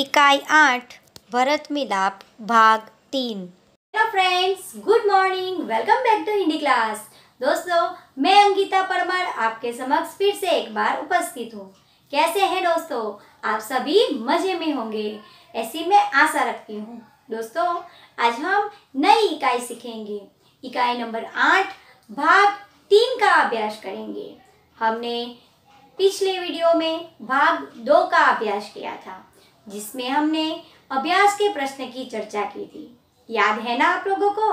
इकाई आठ भरत मिलाप भाग तीन hello friends good morning welcome back to Hindi class दोस्तों मैं अंकिता परमार आपके समक्ष फिर से एक बार उपस्थित हूँ कैसे हैं दोस्तों आप सभी मजे में होंगे ऐसी मैं आशा रखती हूँ दोस्तों आज हम नई इकाई सीखेंगे इकाई नंबर आठ भाग तीन का अभ्यास करेंगे हमने पिछले वीडियो में भाग दो का अभ्यास किया था जिसमें हमने अभ्यास के प्रश्न की चर्चा की थी याद है ना आप लोगों को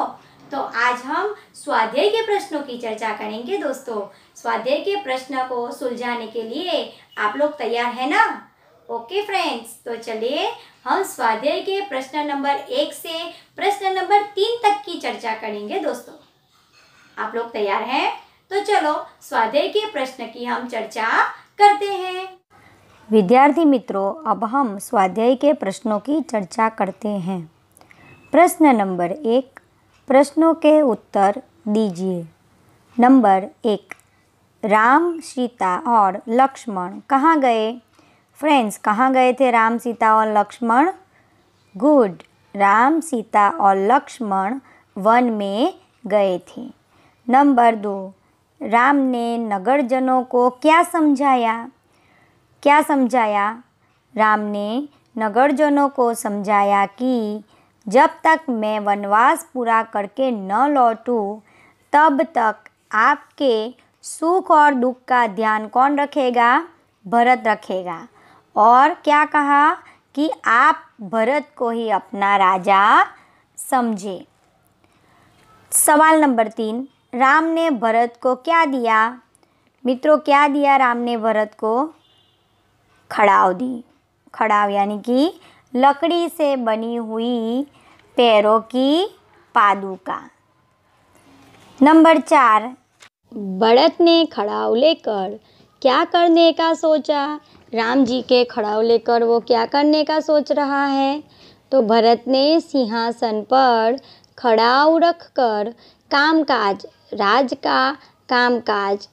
तो आज हम स्वाध्याय के प्रश्नों की चर्चा करेंगे दोस्तों स्वाध्याय के प्रश्न को सुलझाने के लिए आप लोग तैयार है ना ओके फ्रेंड्स तो चलिए हम स्वाध्याय के प्रश्न नंबर एक से प्रश्न नंबर तीन तक की चर्चा करेंगे दोस्तों आप लोग तैयार हैं तो चलो स्वाध्याय के प्रश्न की हम चर्चा करते हैं विद्यार्थी मित्रों अब हम स्वाध्याय के प्रश्नों की चर्चा करते हैं प्रश्न नंबर एक प्रश्नों के उत्तर दीजिए नंबर एक राम सीता और लक्ष्मण कहाँ गए फ्रेंड्स कहाँ गए थे राम सीता और लक्ष्मण गुड राम सीता और लक्ष्मण वन में गए थे नंबर दो राम ने नगरजनों को क्या समझाया क्या समझाया राम ने नगरजनों को समझाया कि जब तक मैं वनवास पूरा करके न लौटूं तब तक आपके सुख और दुख का ध्यान कौन रखेगा भरत रखेगा और क्या कहा कि आप भरत को ही अपना राजा समझे सवाल नंबर तीन राम ने भरत को क्या दिया मित्रों क्या दिया राम ने भरत को खड़ाव दी खड़ाव यानी कि लकड़ी से बनी हुई पैरों की पादुका नंबर चार बढ़त ने खड़ाव लेकर क्या करने का सोचा राम जी के खड़ाव लेकर वो क्या करने का सोच रहा है तो भरत ने सिंहासन पर खड़ाव रखकर कामकाज राज का कामकाज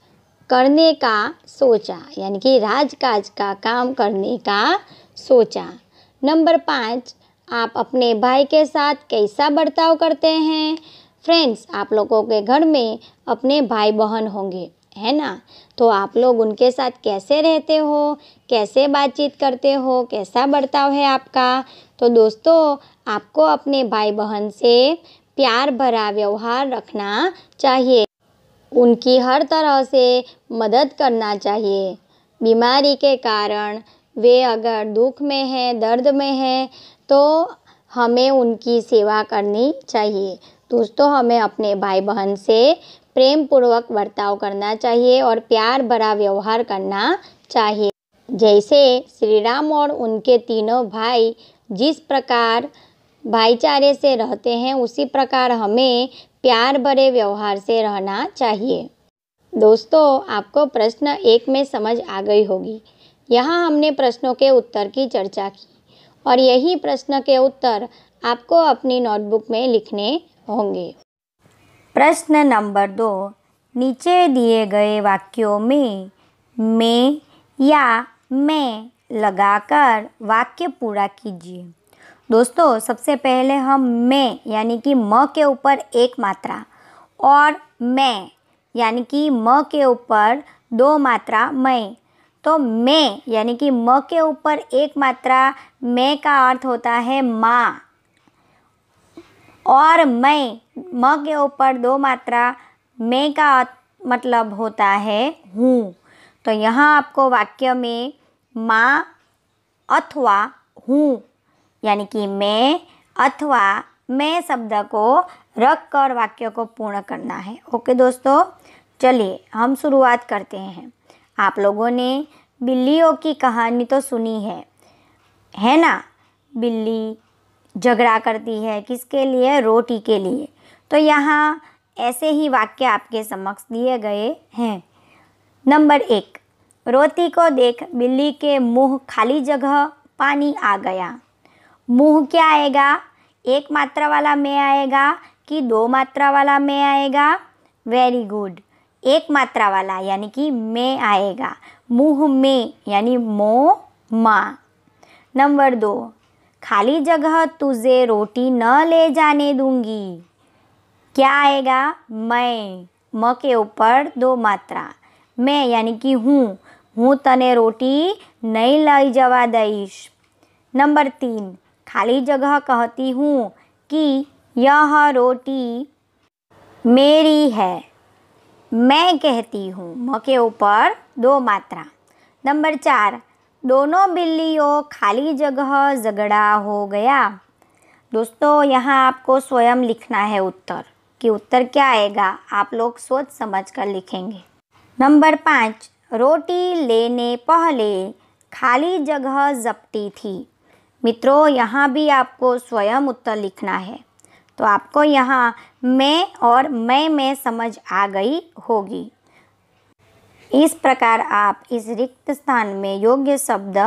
करने का सोचा यानी कि राजकाज का काम करने का सोचा नंबर पाँच आप अपने भाई के साथ कैसा बर्ताव करते हैं फ्रेंड्स आप लोगों के घर में अपने भाई बहन होंगे है ना तो आप लोग उनके साथ कैसे रहते हो कैसे बातचीत करते हो कैसा बर्ताव है आपका तो दोस्तों आपको अपने भाई बहन से प्यार भरा व्यवहार रखना चाहिए उनकी हर तरह से मदद करना चाहिए बीमारी के कारण वे अगर दुख में हैं दर्द में हैं तो हमें उनकी सेवा करनी चाहिए दोस्तों हमें अपने भाई बहन से प्रेम पूर्वक बर्ताव करना चाहिए और प्यार भरा व्यवहार करना चाहिए जैसे श्री राम और उनके तीनों भाई जिस प्रकार भाईचारे से रहते हैं उसी प्रकार हमें प्यार भरे व्यवहार से रहना चाहिए दोस्तों आपको प्रश्न एक में समझ आ गई होगी यहाँ हमने प्रश्नों के उत्तर की चर्चा की और यही प्रश्न के उत्तर आपको अपनी नोटबुक में लिखने होंगे प्रश्न नंबर दो नीचे दिए गए वाक्यों में मैं या मैं लगाकर वाक्य पूरा कीजिए दोस्तों सबसे पहले हम मैं यानी कि म के ऊपर एक मात्रा और मैं यानी कि म के ऊपर दो मात्रा मैं तो मैं यानी कि म के ऊपर एक मात्रा मैं का अर्थ होता है माँ और मैं म के ऊपर दो मात्रा मैं का मतलब होता है हूँ तो यहाँ आपको वाक्य में माँ अथवा हूँ यानी कि मैं अथवा मैं शब्द को रख कर वाक्य को पूर्ण करना है ओके दोस्तों चलिए हम शुरुआत करते हैं आप लोगों ने बिल्लियों की कहानी तो सुनी है है ना बिल्ली झगड़ा करती है किसके लिए रोटी के लिए तो यहाँ ऐसे ही वाक्य आपके समक्ष दिए गए हैं नंबर एक रोटी को देख बिल्ली के मुंह खाली जगह पानी आ गया मुँह क्या आएगा एक मात्रा वाला में आएगा कि दो मात्रा वाला में आएगा वेरी गुड एक मात्रा वाला यानी कि में आएगा मुँह में यानी मो माँ नंबर दो खाली जगह तुझे रोटी न ले जाने दूंगी क्या आएगा मैं म के ऊपर दो मात्रा मैं यानी कि हूँ हूँ तने रोटी नहीं ले जवा दईश नंबर तीन खाली जगह कहती हूँ कि यह रोटी मेरी है मैं कहती हूँ म के ऊपर दो मात्रा नंबर चार दोनों बिल्लियों खाली जगह झगड़ा हो गया दोस्तों यहाँ आपको स्वयं लिखना है उत्तर कि उत्तर क्या आएगा आप लोग सोच समझ कर लिखेंगे नंबर पाँच रोटी लेने पहले खाली जगह जपटी थी मित्रों यहाँ भी आपको स्वयं उत्तर लिखना है तो आपको यहाँ मैं और मैं मैं समझ आ गई होगी इस प्रकार आप इस रिक्त स्थान में योग्य शब्द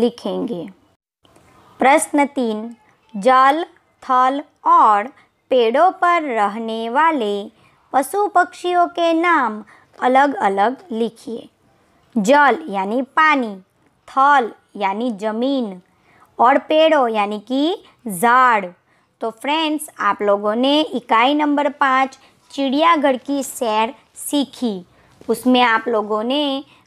लिखेंगे प्रश्न तीन जल थल और पेड़ों पर रहने वाले पशु पक्षियों के नाम अलग अलग लिखिए जल यानी पानी थल यानी जमीन और पेड़ों यानी कि झाड़ तो फ्रेंड्स आप लोगों ने इकाई नंबर पाँच चिड़ियाघर की सैर सीखी उसमें आप लोगों ने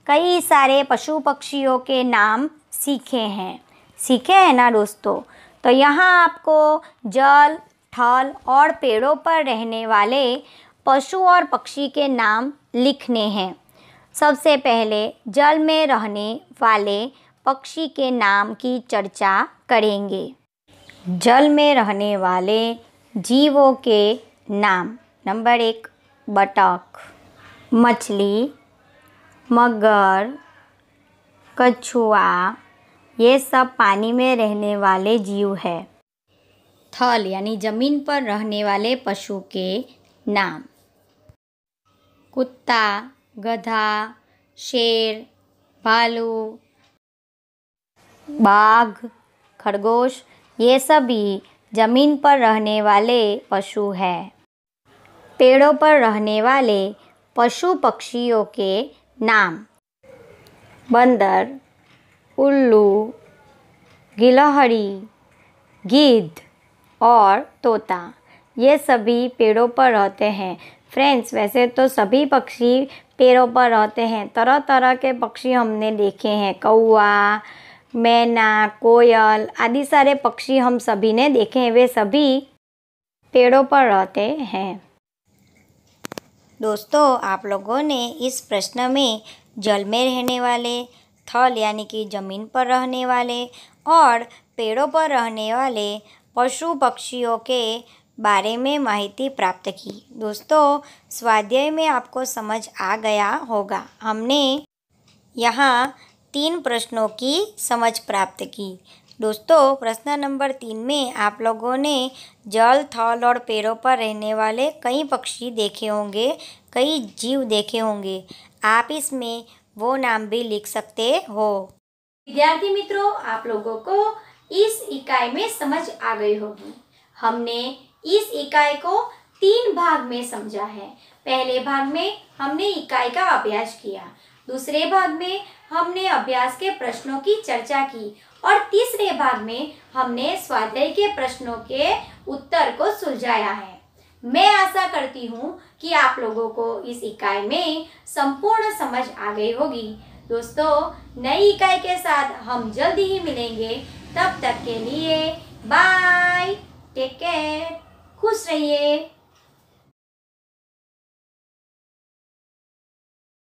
कई सारे पशु पक्षियों के नाम सीखे हैं सीखे हैं ना दोस्तों तो यहाँ आपको जल थल और पेड़ों पर रहने वाले पशु और पक्षी के नाम लिखने हैं सबसे पहले जल में रहने वाले पक्षी के नाम की चर्चा करेंगे जल में रहने वाले जीवों के नाम नंबर एक बटक मछली मगर कछुआ ये सब पानी में रहने वाले जीव है थल यानी ज़मीन पर रहने वाले पशु के नाम कुत्ता गधा शेर भालू बाघ खरगोश ये सभी ज़मीन पर रहने वाले पशु हैं पेड़ों पर रहने वाले पशु पक्षियों के नाम बंदर उल्लू गिलहरी गिद्ध और तोता ये सभी पेड़ों पर रहते हैं फ्रेंड्स वैसे तो सभी पक्षी पेड़ों पर रहते हैं तरह तरह के पक्षी हमने देखे हैं कौआ मैना कोयल आदि सारे पक्षी हम सभी ने देखे हैं वे सभी पेड़ों पर रहते हैं दोस्तों आप लोगों ने इस प्रश्न में जल में रहने वाले थल यानी कि ज़मीन पर रहने वाले और पेड़ों पर रहने वाले पशु पक्षियों के बारे में माहिती प्राप्त की दोस्तों स्वाध्याय में आपको समझ आ गया होगा हमने यहाँ तीन प्रश्नों की समझ प्राप्त की दोस्तों प्रश्न नंबर तीन में आप लोगों ने जल थल और पेड़ों पर रहने वाले कई पक्षी देखे होंगे कई जीव देखे होंगे आप इसमें वो नाम भी लिख सकते हो विद्यार्थी मित्रों आप लोगों को इस इकाई में समझ आ गई होगी हमने इस इकाई को तीन भाग में समझा है पहले भाग में हमने इकाई का अभ्यास किया दूसरे भाग में हमने अभ्यास के प्रश्नों की चर्चा की और तीसरे भाग में हमने स्वाध्याय के प्रश्नों के उत्तर को सुलझाया है मैं आशा करती हूँ कि आप लोगों को इस इकाई में संपूर्ण समझ आ गई होगी दोस्तों नई इकाई के साथ हम जल्दी ही मिलेंगे तब तक के लिए बाय टेक केयर खुश रहिए